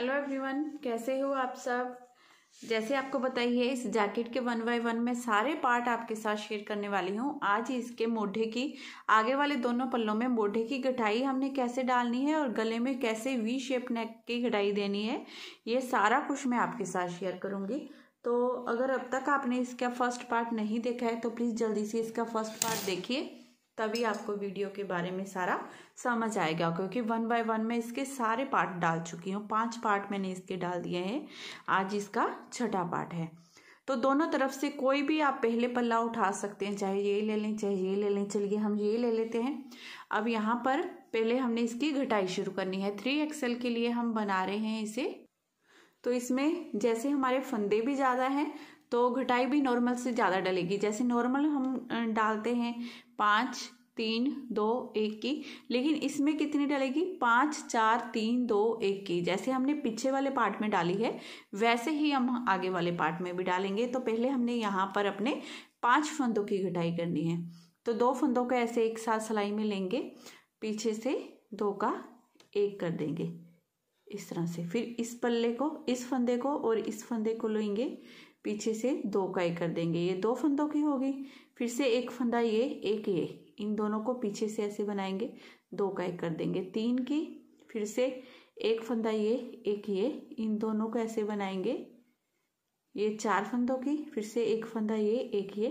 hello everyone कैसे हो आप सब जैसे आपको बताइए इस जैकेट के वन बाय वन में सारे पार्ट आपके साथ शेयर करने वाली हूँ आज इसके मोढ़े की आगे वाले दोनों पल्लों में मोढ़े की घटाई हमने कैसे डालनी है और गले में कैसे वी शेप नेक की घटाई देनी है ये सारा कुछ मैं आपके साथ शेयर करूँगी तो अगर अब तक आपने इसका फर्स्ट पार्ट नहीं देखा है तो प्लीज़ जल्दी से इसका फर्स्ट पार्ट देखिए तभी आपको वीडियो के बारे में सारा समझ आएगा क्योंकि वन बाय वन में इसके सारे पार्ट डाल चुकी हूँ पांच पार्ट मैंने इसके डाल दिए हैं आज इसका छठा पार्ट है तो दोनों तरफ से कोई भी आप पहले पल्ला उठा सकते हैं चाहे ये ले लें चाहे ये ले लें चलिए हम ये ले लेते हैं अब यहाँ पर पहले हमने इसकी घटाई शुरू करनी है थ्री एक्सएल के लिए हम बना रहे हैं इसे तो इसमें जैसे हमारे फंदे भी ज़्यादा हैं तो घटाई भी नॉर्मल से ज़्यादा डलेगी जैसे नॉर्मल हम डालते हैं पाँच तीन दो एक की लेकिन इसमें कितनी डलेगी पाँच चार तीन दो एक की जैसे हमने पीछे वाले पार्ट में डाली है वैसे ही हम आगे वाले पार्ट में भी डालेंगे तो पहले हमने यहाँ पर अपने पाँच फंदों की घटाई करनी है तो दो फंदों को ऐसे एक साथ सिलाई में लेंगे पीछे से दो का एक कर देंगे इस तरह से फिर इस पल्ले को इस फंदे को और इस फंदे को लेंगे पीछे से दो का एक कर देंगे ये दो फंदों की होगी फिर से एक फंदा ये एक ये इन दोनों को पीछे से ऐसे बनाएंगे दो का एक कर देंगे तीन की फिर से एक फंदा ये एक ये इन दोनों को ऐसे बनाएंगे ये चार फंदों की फिर से एक फंदा ये एक ये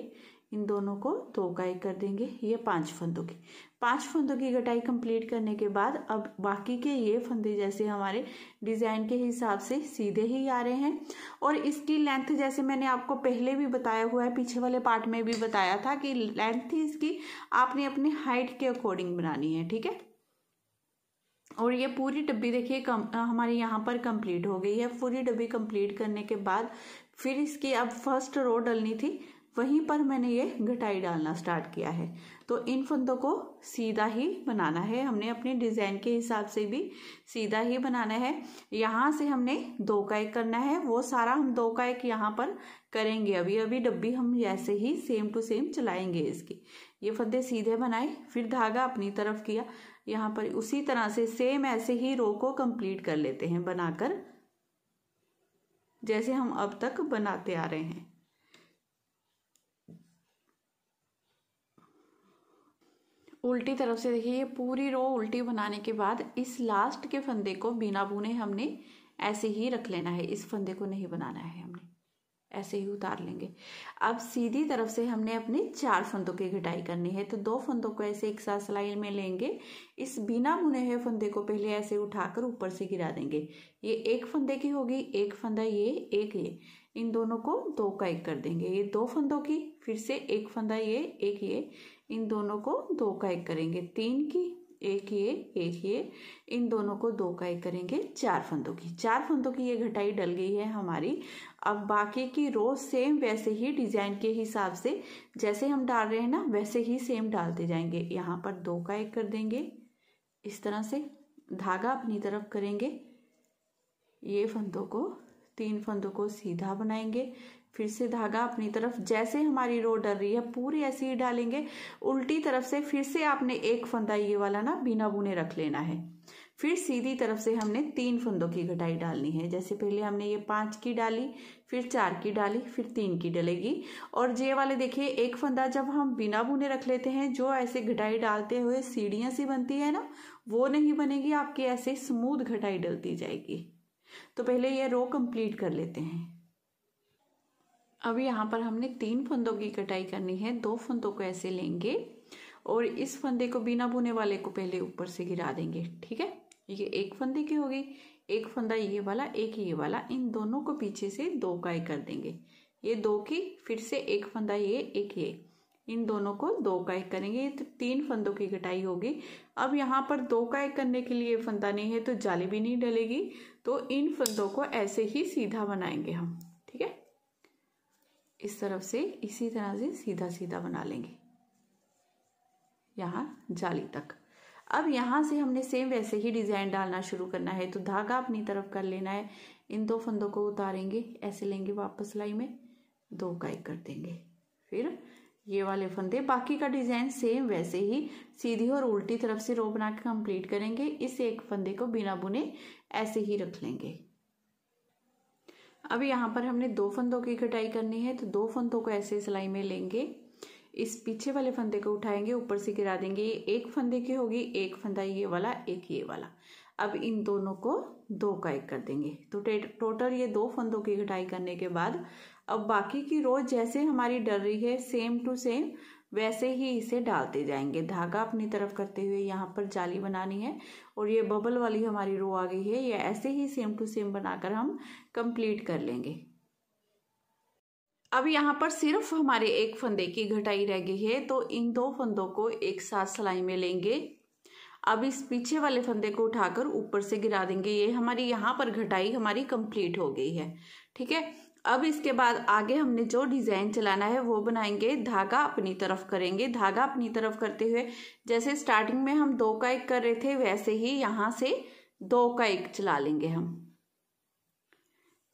इन दोनों को दो गाई कर देंगे ये पांच फंदों की पांच फंदों की कटाई कंप्लीट करने के बाद अब बाकी के ये फंदे जैसे हमारे डिज़ाइन के हिसाब से सीधे ही आ रहे हैं और इसकी लेंथ जैसे मैंने आपको पहले भी बताया हुआ है पीछे वाले पार्ट में भी बताया था कि लेंथ इसकी आपने अपने हाइट के अकॉर्डिंग बनानी है ठीक है और ये पूरी डब्बी देखिए कम हमारे यहाँ पर कंप्लीट हो गई है पूरी डब्बी कंप्लीट करने के बाद फिर इसकी अब फर्स्ट रो डलनी थी वहीं पर मैंने ये घटाई डालना स्टार्ट किया है तो इन फंदों को सीधा ही बनाना है हमने अपने डिज़ाइन के हिसाब से भी सीधा ही बनाना है यहाँ से हमने दो का एक करना है वो सारा हम दो का एक यहाँ पर करेंगे अभी अभी डब्बी हम ऐसे ही सेम टू सेम चलाएंगे इसकी ये फंदे सीधे बनाए फिर धागा अपनी तरफ किया यहाँ पर उसी तरह से सेम ऐसे ही रो को कंप्लीट कर लेते हैं बनाकर जैसे हम अब तक बनाते आ रहे हैं उल्टी तरफ से देखिए ये पूरी रो उल्टी बनाने के बाद इस लास्ट के फंदे को बिना बुने हमने ऐसे ही रख लेना है इस फंदे को नहीं बनाना है हमने ऐसे ही उतार लेंगे अब सीधी तरफ से हमने अपने चार फंदों की घटाई करनी है तो दो फंदों को ऐसे एक साथ सिलाई में लेंगे इस बिना बुने हुए फंदे को पहले ऐसे उठाकर ऊपर से गिरा देंगे ये एक फंदे की होगी एक फंदा ये एक ये इन दोनों को दो का एक कर देंगे ये दो फंदों की फिर से एक फंदा ये एक ये इन दोनों को दो का एक करेंगे तीन की एक ये एक ये इन दोनों को दो का एक करेंगे चार फंदों की चार फंदों की ये घटाई डल गई है हमारी अब बाकी की रो सेम वैसे ही डिजाइन के हिसाब से जैसे हम डाल रहे हैं ना वैसे ही सेम डालते जाएंगे यहाँ पर दो का एक कर देंगे इस तरह से धागा अपनी तरफ करेंगे ये फंदों को तीन फंदों को सीधा बनाएंगे फिर से धागा अपनी तरफ जैसे हमारी रो डर रही है पूरी ऐसे ही डालेंगे उल्टी तरफ से फिर से आपने एक फंदा ये वाला ना बिना बुने रख लेना है फिर सीधी तरफ से हमने तीन फंदों की घटाई डालनी है जैसे पहले हमने ये पाँच की डाली फिर चार की डाली फिर तीन की डलेगी और ये वाले देखिए एक फंदा जब हम बिना बुने रख लेते हैं जो ऐसे घटाई डालते हुए सीढ़ियाँ सी बनती है ना वो नहीं बनेगी आपकी ऐसे स्मूथ घटाई डलती जाएगी तो पहले ये रो कंप्लीट कर लेते हैं अब यहाँ पर हमने तीन फंदों की कटाई करनी है दो फंदों को ऐसे लेंगे और इस फंदे को बिना बुने वाले को पहले ऊपर से गिरा देंगे ठीक है ये एक फंदे की होगी एक फंदा ये वाला एक ये वाला इन दोनों को पीछे से दो काय कर देंगे ये दो की फिर से एक फंदा ये एक ये इन दोनों को दो काय करेंगे ये तो तीन फंदों की कटाई होगी अब यहाँ पर दो काय करने के लिए फंदा नहीं है तो जाली भी नहीं डलेगी तो इन फंदों को ऐसे ही सीधा बनाएंगे हम ठीक है इस तरफ से इसी तरह से सीधा सीधा बना लेंगे यहाँ जाली तक अब यहाँ से हमने सेम वैसे ही डिज़ाइन डालना शुरू करना है तो धागा अपनी तरफ कर लेना है इन दो फंदों को उतारेंगे ऐसे लेंगे वापस सिलाई में दो का एक कर देंगे फिर ये वाले फंदे बाकी का डिज़ाइन सेम वैसे ही सीधी और उल्टी तरफ से रो बना के कंप्लीट करेंगे इस एक फंदे को बिना बुने ऐसे ही रख लेंगे अब यहाँ पर हमने दो फंदों की कटाई करनी है तो दो फंदों को ऐसे सिलाई में लेंगे इस पीछे वाले फंदे को उठाएंगे ऊपर से गिरा देंगे ये एक फंदे की होगी एक फंदा ये वाला एक ये वाला अब इन दोनों को दो का एक कर देंगे तो टोटल ये दो फंदों की कटाई करने के बाद अब बाकी की रोज जैसे हमारी डर रही है सेम टू सेम वैसे ही इसे डालते जाएंगे धागा अपनी तरफ करते हुए यहाँ पर जाली बनानी है और ये बबल वाली हमारी रो आ गई है ये ऐसे ही सेम टू सेम बनाकर हम कंप्लीट कर लेंगे अब यहाँ पर सिर्फ हमारे एक फंदे की घटाई रह गई है तो इन दो फंदों को एक साथ सिलाई में लेंगे अब इस पीछे वाले फंदे को उठाकर ऊपर से गिरा देंगे ये हमारी यहाँ पर घटाई हमारी कंप्लीट हो गई है ठीक है अब इसके बाद आगे हमने जो डिज़ाइन चलाना है वो बनाएंगे धागा अपनी तरफ करेंगे धागा अपनी तरफ करते हुए जैसे स्टार्टिंग में हम दो का एक कर रहे थे वैसे ही यहाँ से दो का एक चला लेंगे हम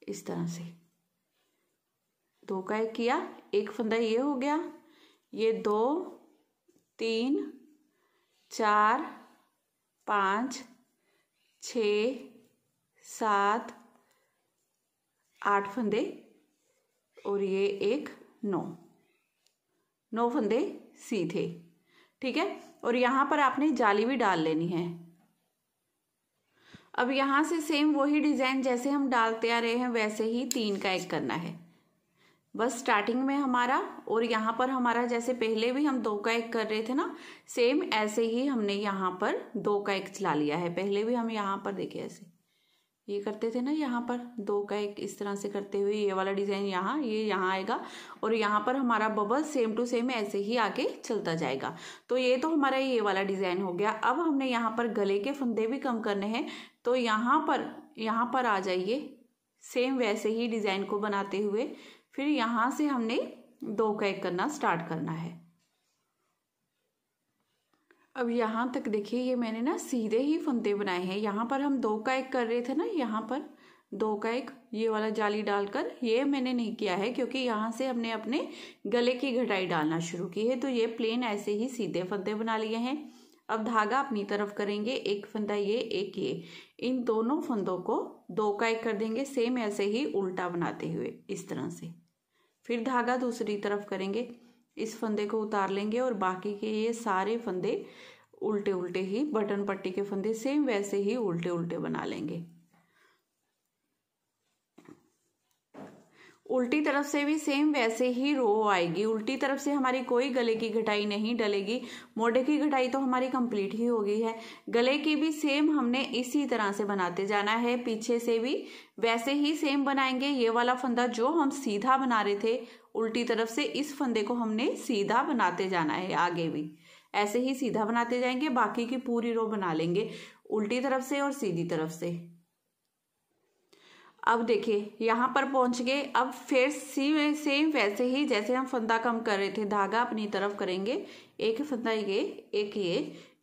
इस तरह से दो का एक किया एक फंदा ये हो गया ये दो तीन चार पाँच छ सात आठ फंदे और ये एक नौ नौ फंदे सीधे ठीक है और यहाँ पर आपने जाली भी डाल लेनी है अब यहाँ से सेम वही डिज़ाइन जैसे हम डालते आ रहे हैं वैसे ही तीन का एक करना है बस स्टार्टिंग में हमारा और यहाँ पर हमारा जैसे पहले भी हम दो का एक कर रहे थे ना सेम ऐसे ही हमने यहाँ पर दो का एक चला लिया है पहले भी हम यहाँ पर देखे ऐसे ये करते थे ना यहाँ पर दो का एक इस तरह से करते हुए ये वाला डिज़ाइन यहाँ ये यहाँ आएगा और यहाँ पर हमारा बबल सेम टू सेम ऐसे ही आगे चलता जाएगा तो ये तो हमारा ये वाला डिज़ाइन हो गया अब हमने यहाँ पर गले के फंदे भी कम करने हैं तो यहाँ पर यहाँ पर आ जाइए सेम वैसे ही डिज़ाइन को बनाते हुए फिर यहाँ से हमने दो का एक करना स्टार्ट करना है अब यहाँ तक देखिए ये मैंने ना सीधे ही फंदे बनाए हैं यहाँ पर हम दो का एक कर रहे थे ना यहाँ पर दो का एक ये वाला जाली डालकर ये मैंने नहीं किया है क्योंकि यहाँ से हमने अपने गले की घटाई डालना शुरू की है तो ये प्लेन ऐसे ही सीधे फंदे बना लिए हैं अब धागा अपनी तरफ करेंगे एक फंदा ये एक ये इन दोनों फंदों को दो का एक कर देंगे सेम ऐसे ही उल्टा बनाते हुए इस तरह से फिर धागा दूसरी तरफ करेंगे इस फंदे को उतार लेंगे और बाकी के ये सारे फंदे उल्टे उल्टे ही बटन पट्टी के फंदे सेम वैसे ही उल्टे उल्टे बना लेंगे उल्टी तरफ से भी सेम वैसे ही रो आएगी उल्टी तरफ से हमारी कोई गले की घटाई नहीं डलेगी मोडे की घटाई तो हमारी कंप्लीट ही हो गई है गले की भी सेम हमने इसी तरह से बनाते जाना है पीछे से भी वैसे ही सेम बनाएंगे ये वाला फंदा जो हम सीधा बना रहे थे उल्टी तरफ से इस फंदे को हमने सीधा बनाते जाना है आगे भी ऐसे ही सीधा बनाते जाएंगे बाकी की पूरी रो बना लेंगे उल्टी तरफ से और सीधी तरफ से अब देखिए यहाँ पर पहुंच गए अब फिर सी सेम वैसे ही जैसे हम फंदा कम कर रहे थे धागा अपनी तरफ करेंगे एक फंदा ये एक ये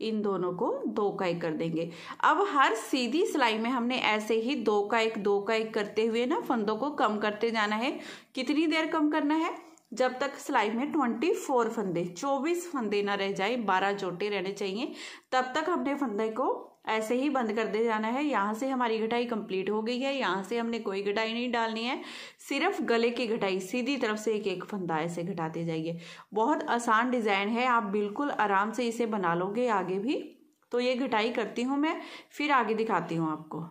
इन दोनों को दो का एक कर देंगे अब हर सीधी सिलाई में हमने ऐसे ही दो का एक दो का एक करते हुए ना फंदों को कम करते जाना है कितनी देर कम करना है जब तक सिलाई में ट्वेंटी फोर फंदे चौबीस फंदे ना रह जाए बारह जोटे रहने चाहिए तब तक हमने फंदे को ऐसे ही बंद कर दे जाना है यहाँ से हमारी घटाई कंप्लीट हो गई है यहाँ से हमने कोई घटाई नहीं डालनी है सिर्फ गले की घटाई सीधी तरफ से एक एक फंदा ऐसे घटाते जाइए बहुत आसान डिज़ाइन है आप बिल्कुल आराम से इसे बना लोगे आगे भी तो ये घटाई करती हूँ मैं फिर आगे दिखाती हूँ आपको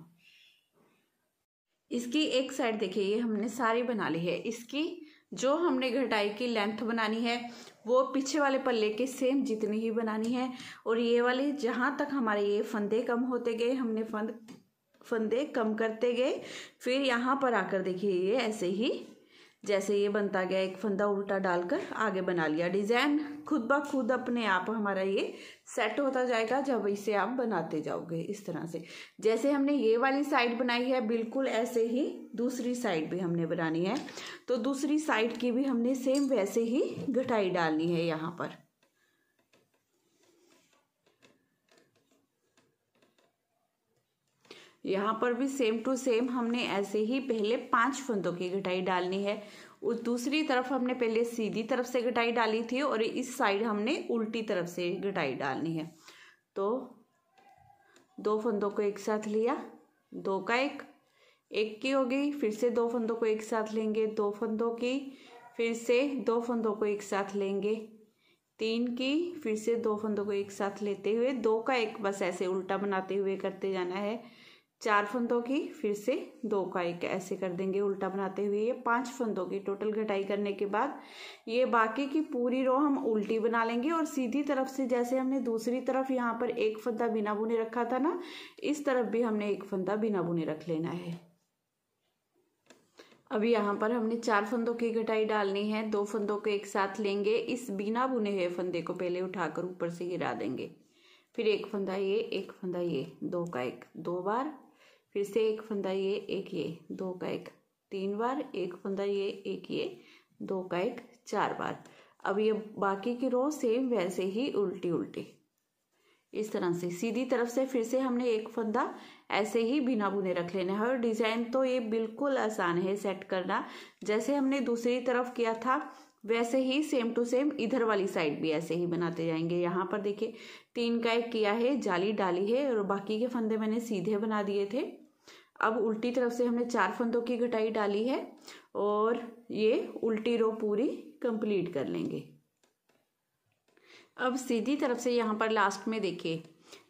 इसकी एक साइड देखिए ये हमने सारी बना ली है इसकी जो हमने घटाई की लेंथ बनानी है वो पीछे वाले पल्ले के सेम जितनी ही बनानी है और ये वाले जहाँ तक हमारे ये फंदे कम होते गए हमने फंद फंदे कम करते गए फिर यहाँ पर आकर देखिए ये ऐसे ही जैसे ये बनता गया एक फंदा उल्टा डालकर आगे बना लिया डिज़ाइन खुद ब खुद अपने आप हमारा ये सेट होता जाएगा जब इसे आप बनाते जाओगे इस तरह से जैसे हमने ये वाली साइड बनाई है बिल्कुल ऐसे ही दूसरी साइड भी हमने बनानी है तो दूसरी साइड की भी हमने सेम वैसे ही घटाई डालनी है यहाँ पर यहाँ पर भी सेम टू सेम हमने ऐसे ही पहले पांच फंदों की घटाई डालनी है और दूसरी तरफ हमने पहले सीधी तरफ से घटाई डाली थी और इस साइड हमने उल्टी तरफ से घटाई डालनी है तो दो फंदों को एक साथ लिया दो का एक एक की होगी फिर से दो फंदों को एक साथ लेंगे दो फंदों की फिर से दो फंदों को एक साथ लेंगे तीन की फिर से दो फंदों को एक साथ लेते हुए दो का एक बस ऐसे उल्टा बनाते हुए करते जाना है चार फंदों की फिर से दो का एक ऐसे कर देंगे उल्टा बनाते हुए ये पांच फंदों की टोटल घटाई करने के बाद ये बाकी की पूरी रो हम उल्टी बना लेंगे और सीधी तरफ से जैसे हमने दूसरी तरफ यहाँ पर एक फंदा बिना बुने रखा था ना इस तरफ भी हमने एक फंदा बिना बुने रख लेना है अभी यहाँ पर हमने चार फंदों की घटाई डालनी है दो फंदों को एक साथ लेंगे इस बिना बुने हुए फंदे को पहले उठाकर ऊपर से गिरा देंगे फिर एक फंदा ये एक फंदा ये दो का एक दो बार फिर से एक फंदा ये एक ये दो का एक तीन बार एक फंदा ये एक ये दो का एक चार बार अब ये बाकी की रो सेम वैसे ही उल्टी उल्टी इस तरह से सीधी तरफ से फिर से हमने एक फंदा ऐसे ही बिना बुने रख लेना है और डिज़ाइन तो ये बिल्कुल आसान है सेट करना जैसे हमने दूसरी तरफ किया था वैसे ही सेम टू सेम इधर वाली साइड भी ऐसे ही बनाते जाएंगे यहाँ पर देखिए तीन का एक किया है जाली डाली है और बाकी के फंदे मैंने सीधे बना दिए थे अब उल्टी तरफ से हमने चार फंदों की घटाई डाली है और ये उल्टी रो पूरी कंप्लीट कर लेंगे अब सीधी तरफ से यहाँ पर लास्ट में देखिए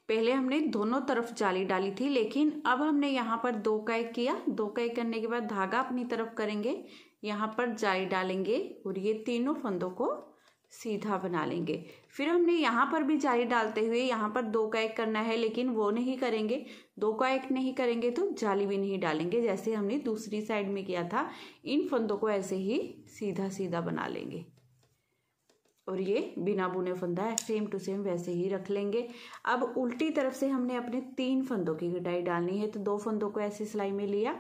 पहले हमने दोनों तरफ जाली डाली थी लेकिन अब हमने यहाँ पर दो कैक किया दो कैक करने के बाद धागा अपनी तरफ करेंगे यहाँ पर जाली डालेंगे और ये तीनों फंदों को सीधा बना लेंगे फिर हमने यहाँ पर भी जारी डालते हुए यहाँ पर दो का एक करना है लेकिन वो नहीं करेंगे दो का एक नहीं करेंगे तो जाली भी नहीं डालेंगे जैसे हमने दूसरी साइड में किया था इन फंदों को ऐसे ही सीधा सीधा बना लेंगे और ये बिना बुने फंदा है सेम टू सेम वैसे ही रख लेंगे अब उल्टी तरफ से हमने अपने तीन फंदों की कटाई डालनी है तो दो फंदों को ऐसे सिलाई में लिया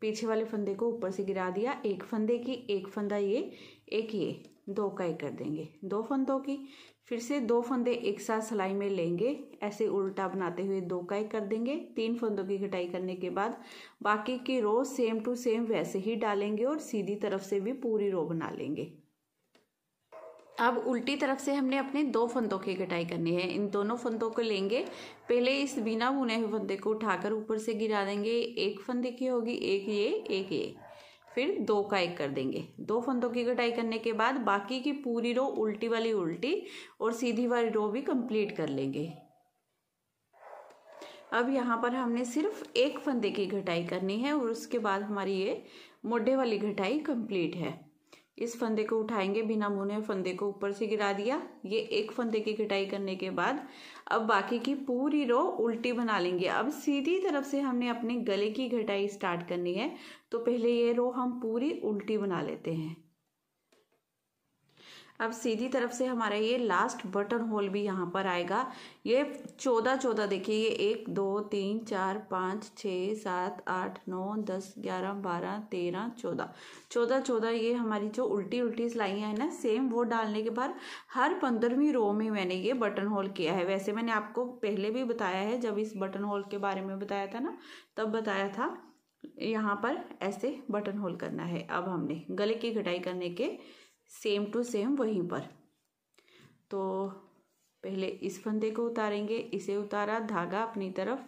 पीछे वाले फंदे को ऊपर से गिरा दिया एक फंदे की एक फंदा ये एक ये दो का ही कर देंगे दो फंदों की फिर से दो फंदे एक साथ सिलाई में लेंगे ऐसे उल्टा बनाते हुए दो का ही कर देंगे तीन फंदों की कटाई करने के बाद बाकी की रो सेम टू सेम वैसे ही डालेंगे और सीधी तरफ से भी पूरी रो बना लेंगे अब उल्टी तरफ से हमने अपने दो फंदों की कटाई करनी है इन दोनों फंदों को लेंगे पहले इस बिना बुने हुए फंदे को उठाकर ऊपर से गिरा देंगे एक फंदे की होगी एक ये एक ये फिर दो का एक कर देंगे दो फंदों की कटाई करने के बाद बाकी की पूरी रो उल्टी वाली उल्टी और सीधी वाली रो भी कंप्लीट कर लेंगे अब यहाँ पर हमने सिर्फ एक फंदे की घटाई करनी है और उसके बाद हमारी ये मोढ़े वाली घटाई कंप्लीट है इस फंदे को उठाएंगे बिना मुने फंदे को ऊपर से गिरा दिया ये एक फंदे की कटाई करने के बाद अब बाकी की पूरी रो उल्टी बना लेंगे अब सीधी तरफ से हमने अपने गले की घटाई स्टार्ट करनी है तो पहले ये रो हम पूरी उल्टी बना लेते हैं अब सीधी तरफ से हमारा ये लास्ट बटन होल भी यहाँ पर आएगा ये चौदह चौदह देखिए ये एक दो तीन चार पाँच छः सात आठ नौ दस ग्यारह बारह तेरह चौदह चौदह चौदह ये हमारी जो उल्टी उल्टी सिलाइयाँ हैं ना सेम वो डालने के बाद हर पंद्रहवीं रो में मैंने ये बटन होल किया है वैसे मैंने आपको पहले भी बताया है जब इस बटन होल के बारे में बताया था ना तब बताया था यहाँ पर ऐसे बटन होल करना है अब हमने गले की घटाई करने के सेम टू सेम वहीं पर तो पहले इस फंदे को उतारेंगे इसे उतारा धागा अपनी तरफ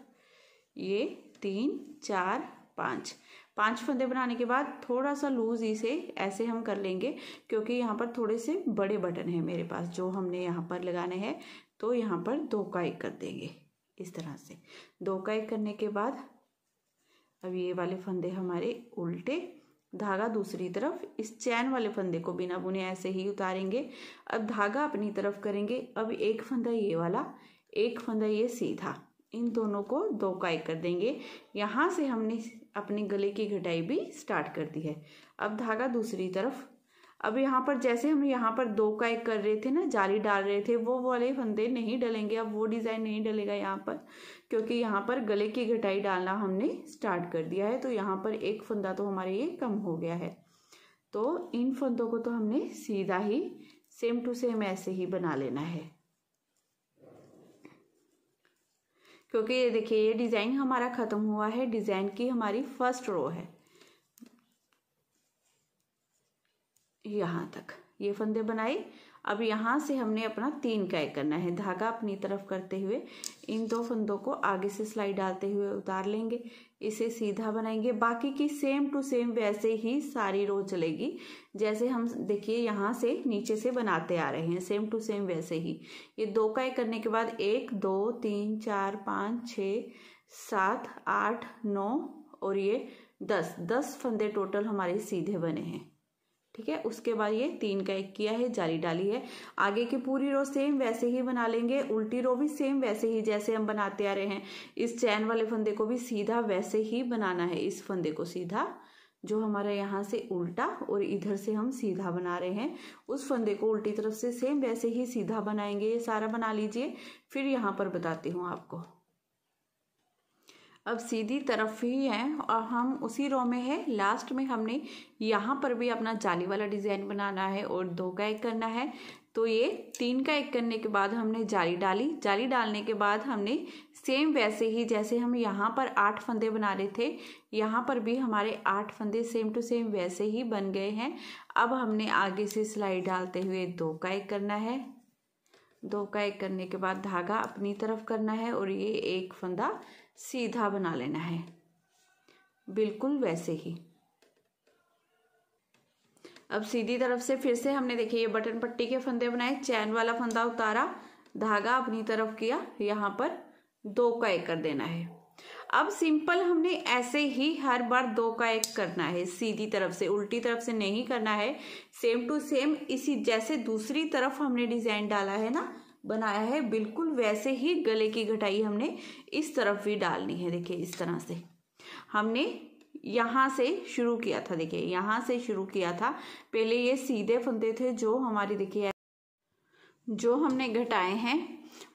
ये तीन चार पाँच पांच फंदे बनाने के बाद थोड़ा सा लूज इसे ऐसे हम कर लेंगे क्योंकि यहाँ पर थोड़े से बड़े बटन हैं मेरे पास जो हमने यहाँ पर लगाने हैं तो यहाँ पर दो का एक कर देंगे इस तरह से दो का एक करने के बाद अब ये वाले फंदे हमारे उल्टे धागा दूसरी तरफ इस चैन वाले फंदे को बिना बुने ऐसे ही उतारेंगे अब धागा अपनी तरफ करेंगे अब एक फंदा ये वाला एक फंदा ये सीधा इन दोनों को दो का एक कर देंगे यहाँ से हमने अपने गले की घटाई भी स्टार्ट कर दी है अब धागा दूसरी तरफ अब यहाँ पर जैसे हम यहाँ पर दो का एक कर रहे थे ना जाली डाल रहे थे वो वाले फंदे नहीं डलेंगे अब वो डिज़ाइन नहीं डलेगा यहाँ पर क्योंकि यहाँ पर गले की घटाई डालना हमने स्टार्ट कर दिया है तो यहाँ पर एक फंदा तो हमारे ये कम हो गया है तो इन फंदों को तो हमने सीधा ही सेम टू सेम ऐसे ही बना लेना है क्योंकि ये देखिए ये डिज़ाइन हमारा ख़त्म हुआ है डिज़ाइन की हमारी फर्स्ट रो है यहाँ तक ये फंदे बनाए अब यहाँ से हमने अपना तीन काय करना है धागा अपनी तरफ करते हुए इन दो फंदों को आगे से सिलाई डालते हुए उतार लेंगे इसे सीधा बनाएंगे बाकी की सेम टू सेम वैसे ही सारी रो चलेगी जैसे हम देखिए यहाँ से नीचे से बनाते आ रहे हैं सेम टू सेम वैसे ही ये दो काय करने के बाद एक दो तीन चार पाँच छ सात आठ नौ और ये दस दस फंदे टोटल हमारे सीधे बने हैं ठीक है उसके बाद ये तीन का एक किया है जाली डाली है आगे की पूरी रो सेम वैसे ही बना लेंगे उल्टी रो भी सेम वैसे ही जैसे हम बनाते आ रहे हैं इस चैन वाले फंदे को भी सीधा वैसे ही बनाना है इस फंदे को सीधा जो हमारा यहाँ से उल्टा और इधर से हम सीधा बना रहे हैं उस फंदे को उल्टी तरफ से सेम वैसे ही सीधा बनाएंगे ये सारा बना लीजिए फिर यहाँ पर बताती हूँ आपको अब सीधी तरफ ही है और हम उसी रो में है लास्ट में हमने यहाँ पर भी अपना जाली वाला डिज़ाइन बनाना है और दो का एक करना है तो ये तीन का एक करने के बाद हमने जाली डाली जाली डालने के बाद हमने सेम वैसे ही जैसे हम यहाँ पर आठ फंदे बना रहे थे यहाँ पर भी हमारे आठ फंदे सेम टू सेम वैसे ही बन गए हैं अब हमने आगे से सिलाई डालते हुए दो का एक करना है दो का एक करने के बाद धागा अपनी तरफ करना है और ये एक फंदा सीधा बना लेना है बिल्कुल वैसे ही अब सीधी तरफ से फिर से हमने देखिए ये बटन पट्टी के फंदे बनाए चैन वाला फंदा उतारा धागा अपनी तरफ किया यहाँ पर दो का एक कर देना है अब सिंपल हमने ऐसे ही हर बार दो का एक करना है सीधी तरफ से उल्टी तरफ से नहीं करना है सेम टू सेम इसी जैसे दूसरी तरफ हमने डिजाइन डाला है ना बनाया है बिल्कुल वैसे ही गले की घटाई हमने इस तरफ भी डालनी है देखिए इस तरह से हमने यहाँ से शुरू किया था देखिए यहाँ से शुरू किया था पहले ये सीधे फंदे थे जो हमारी देखिए जो हमने घटाए हैं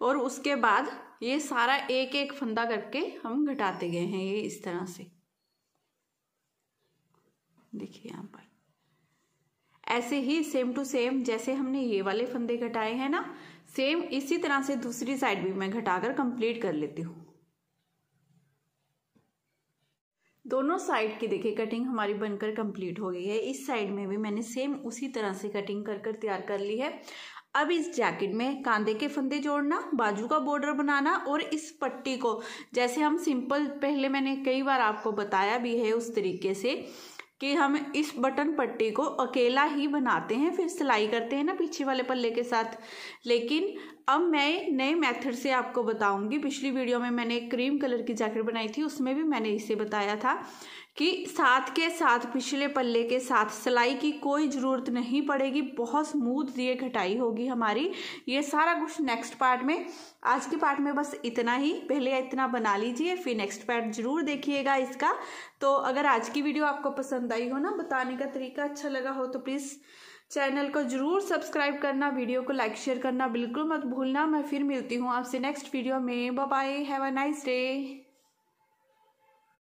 और उसके बाद ये सारा एक एक फंदा करके हम घटाते गए हैं ये इस तरह से देखिए यहाँ पर ऐसे ही सेम टू सेम जैसे हमने ये वाले फंदे घटाए हैं ना सेम इसी तरह से दूसरी साइड भी मैं घटाकर कंप्लीट कर लेती हूँ दोनों साइड की देखिए कटिंग हमारी बनकर कंप्लीट हो गई है इस साइड में भी मैंने सेम उसी तरह से कटिंग कर कर तैयार कर ली है अब इस जैकेट में कांधे के फंदे जोड़ना बाजू का बॉर्डर बनाना और इस पट्टी को जैसे हम सिंपल पहले मैंने कई बार आपको बताया भी है उस तरीके से कि हम इस बटन पट्टी को अकेला ही बनाते हैं फिर सिलाई करते हैं ना पीछे वाले पल्ले के साथ लेकिन अब मैं नए मेथड से आपको बताऊंगी पिछली वीडियो में मैंने एक क्रीम कलर की जैकेट बनाई थी उसमें भी मैंने इसे बताया था कि साथ के साथ पिछले पल्ले के साथ सिलाई की कोई ज़रूरत नहीं पड़ेगी बहुत स्मूथ ये घटाई होगी हमारी ये सारा कुछ नेक्स्ट पार्ट में आज के पार्ट में बस इतना ही पहले इतना बना लीजिए फिर नेक्स्ट पार्ट ज़रूर देखिएगा इसका तो अगर आज की वीडियो आपको पसंद आई हो ना बताने का तरीका अच्छा लगा हो तो प्लीज़ चैनल को जरूर सब्सक्राइब करना वीडियो को लाइक शेयर करना बिल्कुल मत भूलना मैं फिर मिलती हूँ आपसे नेक्स्ट वीडियो में bye have a nice day